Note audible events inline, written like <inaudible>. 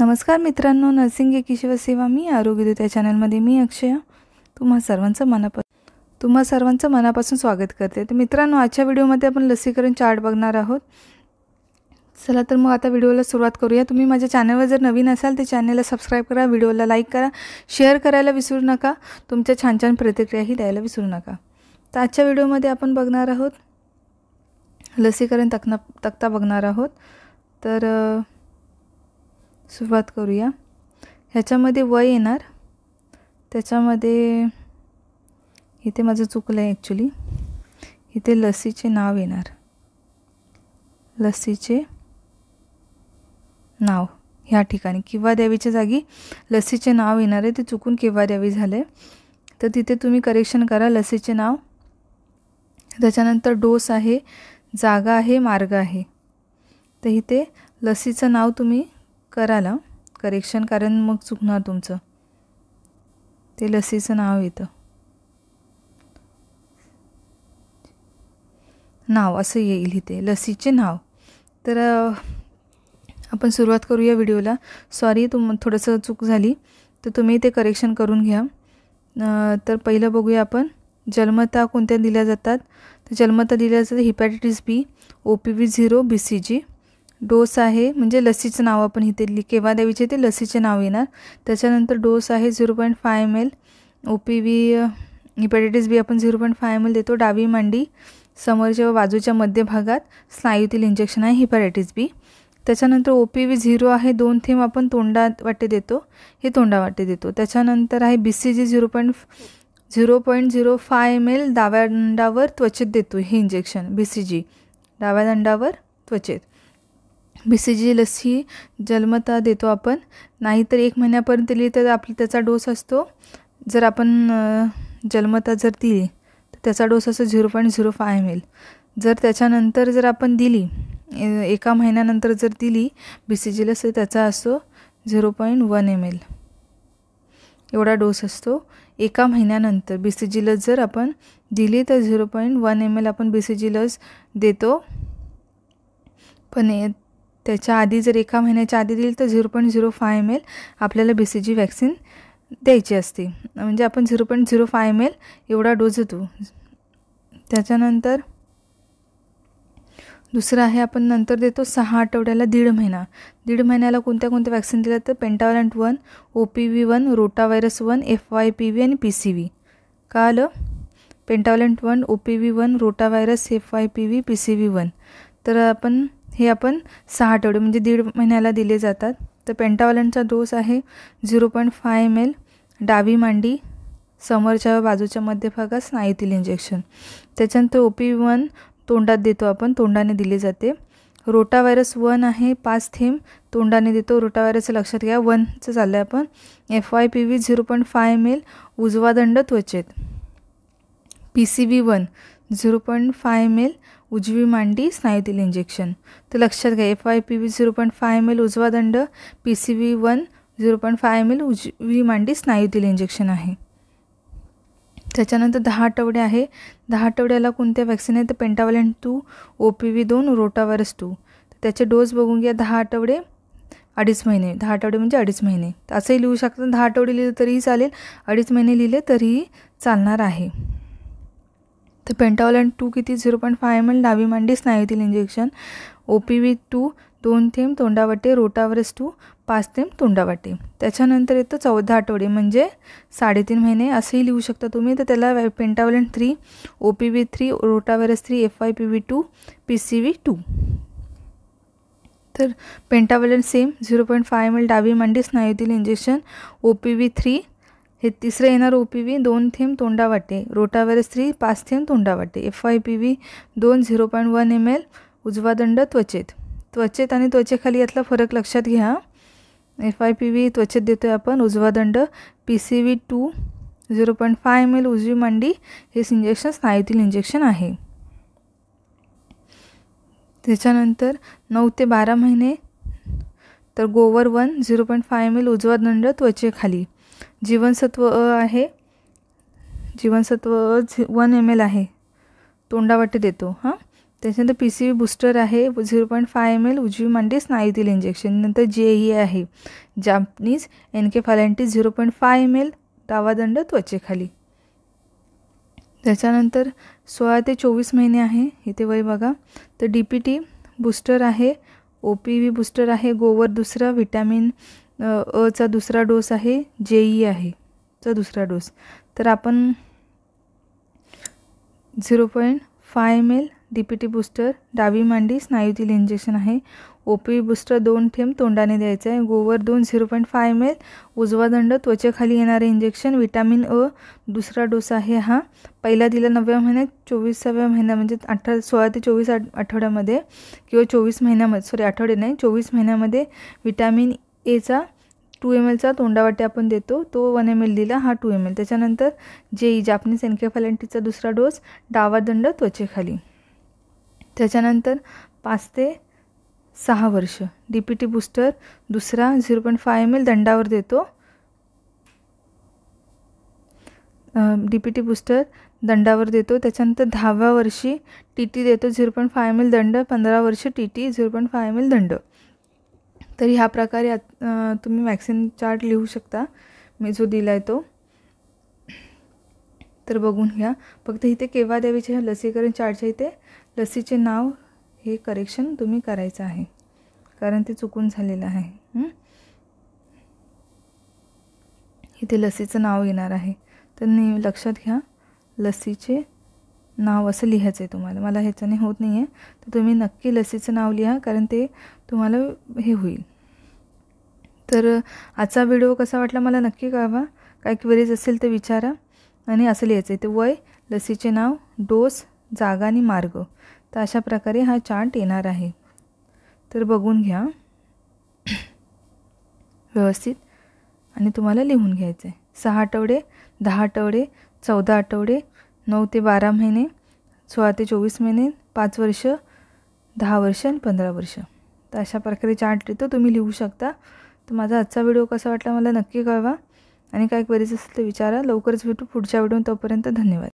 नमस्कार मित्रांनो नर्सिंग एकी शिवसेवा मी आरोग्य या चॅनलमध्ये मी अक्षय तुम्हा सर्वांचं मनापासून तुम्हा सर्वांचं मनापासून स्वागत करते तर मित्रांनो आजच्या व्हिडिओमध्ये आपण लसीकरण चार्ट बघणार आहोत चला तर मग आता व्हिडिओला सुरुवात करूया तुम्ही माझ्या चॅनलवर जर नवीन असाल तर चॅनलला सबस्क्राईब करा व्हिडिओला लाईक करा शेअर करायला विसरू नका तुमच्या छान छान प्रतिक्रियाही द्यायला विसरू नका तर आजच्या व्हिडिओमध्ये आपण बघणार आहोत लसीकरण तकना तक्ता बघणार आहोत तर सुरुवात करूया ह्याच्यामध्ये वय येणार त्याच्यामध्ये इथे माझं चुकलं आहे ॲक्च्युली इथे लसीचे नाव येणार लसीचे नाव ह्या ठिकाणी किंवा द्यावीच्या जागी लसीचे नाव येणार आहे ते चुकून केव्हा द्यावी झालं आहे तर तिथे तुम्ही करेक्शन करा लसीचे नाव त्याच्यानंतर डोस आहे जागा आहे मार्ग आहे तर इथे लसीचं नाव तुम्ही कराल करेक्शन कारण मग चुकणार तुमचं ते लसीचं नाव येतं नाव असं येईल इथे लसीचे नाव तर आपण सुरुवात करूया व्हिडिओला सॉरी तुम थोडंसं चूक झाली तर तुम्ही ते करेक्शन करून घ्या तर पहिलं बघूया आपण जन्मता कोणत्या दिल्या जातात तर जन्मता दिल्या जातात hepatitis B O P V zero B C G dose आहे म्हणजे लसीचं नाव आपण इथे लि केव्हा देवीचे ते लसीचे नाव येणार त्याच्यानंतर डोस आहे zero point five M L O P V hepatitis B आपण zero point five M L देतो डावी मांडी समोरच्या व बाजूच्या मध्यभागात स्नायूतील इंजेक्शन आहे हिपॅटायटीस बी त्याच्यानंतर ओ पी व्ही झिरो आहे दोन थेंब आपण तोंडात वाटे देतो हे तोंडावाटे देतो त्याच्यानंतर आहे B C G zero point zero point zero five M L डाव्या दंडावर त्वचेत देतो हे इंजेक्शन बी सी जी डाव्या दंडावर त्वचेत बी सी लस ही जन्मता देतो आपण नाहीतर एक महिन्यापर्यंत दिली तर आपला त्याचा डोस असतो जर आपण जन्मता जर दिली तर त्याचा डोस असतो zero point zero five M L जर त्याच्यानंतर जर आपण दिली एका महिन्यानंतर जर दिली बी सी जी लस त्याचा असतो zero point one M L एवढा डोस असतो एका महिन्यानंतर बी सी जी लस जर आपण दिली तर zero point one M L आपण बी सी जी लस देतो पण त्याच्या आधी जर एका महिन्याच्या आधी दिली तर zero point zero five M L आपल्याला बी सी जी वॅक्सिन द्यायची असते म्हणजे आपण zero point zero five M L एवढा डोस देतो त्याच्यानंतर दुसरं आहे आपण नंतर देतो सहा आठवड्याला दीड महिना दीड महिन्याला कोणत्या कोणत्या वॅक्सिन दिल्या तर pentavalent one O P V one rota virus one F Y P V आणि पी सी व्ही का आलं pentavalent one O P V one rota virus F Y P V P C V one तर आपण हे आपण सहा आठवडे म्हणजे दीड महिन्याला दिले जातात तर पेंटावलनचा डोस आहे zero point five M L डावी मांडी समोरच्या बाजूच्या मध्यभागात स्नायूतील इंजेक्शन त्याच्यानंतर ओ पी वन तोंडात देतो आपण तोंडाने दिले जाते रोटा व्हायरस वन आहे पाच थेंब तोंडाने देतो रोटा वायरसचं लक्षात घ्या वनचं चाललं आहे आपण F Y P V zero point five M L उजवा दंड त्वचेत P C V one zero point five M L उजवी मांडी स्नायूतील इंजेक्शन तर लक्षात घ्या F Y P V zero point five M L उजवा दंड P C V one zero point five M L उजवी मांडी स्नायूतील इंजेक्शन आहे त्याच्यानंतर दहा आठवडे आहे दहा आठवड्याला कोणत्या वॅक्सिन आहे तर pentavalent two O P V दोन रोटावायरस टू तर त्याचे डोस बघून घ्या दहा आठवडे अडीच महिने दहा आठवडे म्हणजे अडीच महिने असंही लिहू शकता दहा आठवडे लिहिले तरीही चालेल अडीच महिने लिहिले तरीही चालणार आहे तर पेंटावलन टू किती zero point five M L डावी मांडी स्नायूतील injection O P V two दोन थेंब तोंडावाटे रोटावरस टू पाच थेंब तोंडावाटे त्याच्यानंतर येतं चौदा आठवडे म्हणजे साडेतीन महिने असंही लिहू शकता तुम्ही तर त्याला pentavalent three O P V three rotavirus three F I P V two P C V two तर pentavalent same zero point five M L डावी मांडी स्नायूतील injection O P V three हे तिसरे येणार ओ पी व्ही दोन थेंब तोंडावाटे रोटावर three पाच थेंब तोंडावाटे एफ आय पी व्ही दोन zero point one M L उजवा दंड त्वचेत त्वचेत आणि त्वचेखाली यातला फरक लक्षात घ्या एफ आय पी व्ही त्वचेत देतो आहे आपण उजवा दंड P C V two zero point five M L उजवी मांडी हेच इंजेक्शन स्नायूतील इंजेक्शन आहे त्याच्यानंतर नऊ ते बारा महिने तर गोवर one zero point five M L उजवा दंड त्वचेखाली जीवनसत्व अ आहे जीवनसत्व अ झि वन एम एल आहे तोंडावाटे देतो हां त्याच्यानंतर पी सी बूस्टर आहे zero point five M L उजवी मांडी स्नायूतील इंजेक्शन नंतर जे ई e आहे Japanese encephalitis zero point five M L दावादंड त्वचेखाली त्याच्यानंतर सोळा ते चोवीस महिने आहे इथे वय बघा तर डी पी टी बूस्टर आहे ओ पी व्ही बूस्टर आहे गोवर दुसरं व्हिटॅमिन अचा दुसरा डोस आहे जे ई आहे चा दुसरा डोस तर आपण zero point five M L D P T booster डावी मांडी स्नायूतील इंजेक्शन आहे ओ पी बूस्टर दोन थेंब तोंडाने द्यायचं आहे गोवर दोन zero point five M L उजवा दंड त्वचेखाली येणारे इंजेक्शन विटॅमिन अ दुसरा डोस आहे हा पहिला दिला नवव्या महिन्यात चोवीसाव्या महिन्या म्हणजे अठरा सोळा ते चोवीस आठ आठवड्यामध्ये किंवा चोवीस महिन्यामध्ये सॉरी आठवडे नाही चोवीस महिन्यामध्ये विटॅमिन एचा टू एम एलचा तोंडावाटे आपण देतो तो वन एम एल दिला हा टू एम एल त्याच्यानंतर ई जापनीज एनकेफॅलेंटीचा दुसरा डोस डावा दंड त्वचेखाली त्याच्यानंतर पाच ते सहा वर्ष डी पी टी बूस्टर दुसरा zero point five M L दंडावर देतो डी पी टी बूस्टर दंडावर देतो त्याच्यानंतर दहाव्या वर्षी टी टी देतो zero point five M L दंड पंधरा वर्ष T T zero point five M L दंड तर ह्या प्रकारे तुम्ही वॅक्सिन चार्ट लिहू शकता मी जो दिला आहे तो तर बघून घ्या फक्त इथे केव्हा देवीचे लसीकरण चार्टच्या इथे लसीचे नाव हे करेक्शन तुम्ही करायचं आहे कारण ते चुकून झालेलं आहे इथे लसीचं नाव येणार आहे तर नेहमी लक्षात घ्या लसीचे नाव असं लिहायचं आहे तुम्हाला मला ह्याच्याने होत नाही आहे तर तुम्ही नक्की लसीचं नाव लिहा कारण ते तुम्हाला हे होईल तर आजचा व्हिडिओ कसा वाटला मला नक्की कळवा काय क्वेरीज असेल तर विचारा आणि असं लिहायचं आहे ते वय लसीचे नाव डोस जागा आणि मार्ग तर अशा प्रकारे हा चार्ट येणार आहे तर बघून घ्या <coughs> व्यवस्थित आणि तुम्हाला लिहून घ्यायचं आहे सहा आठवडे दहा आठवडे चौदा आठवडे नऊ ते बारा महिने सोळा ते चोवीस महिने पाच वर्ष दहा वर्ष आणि पंधरा वर्ष तर अशा प्रकारे चार्ट येतो तुम्ही लिहू शकता तर माझा आजचा व्हिडिओ कसा वाटला मला नक्की कळवा आणि काय क्वेरीज असेल तर विचारा लवकरच भेटू पुढच्या व्हिडिओ तोपर्यंत धन्यवाद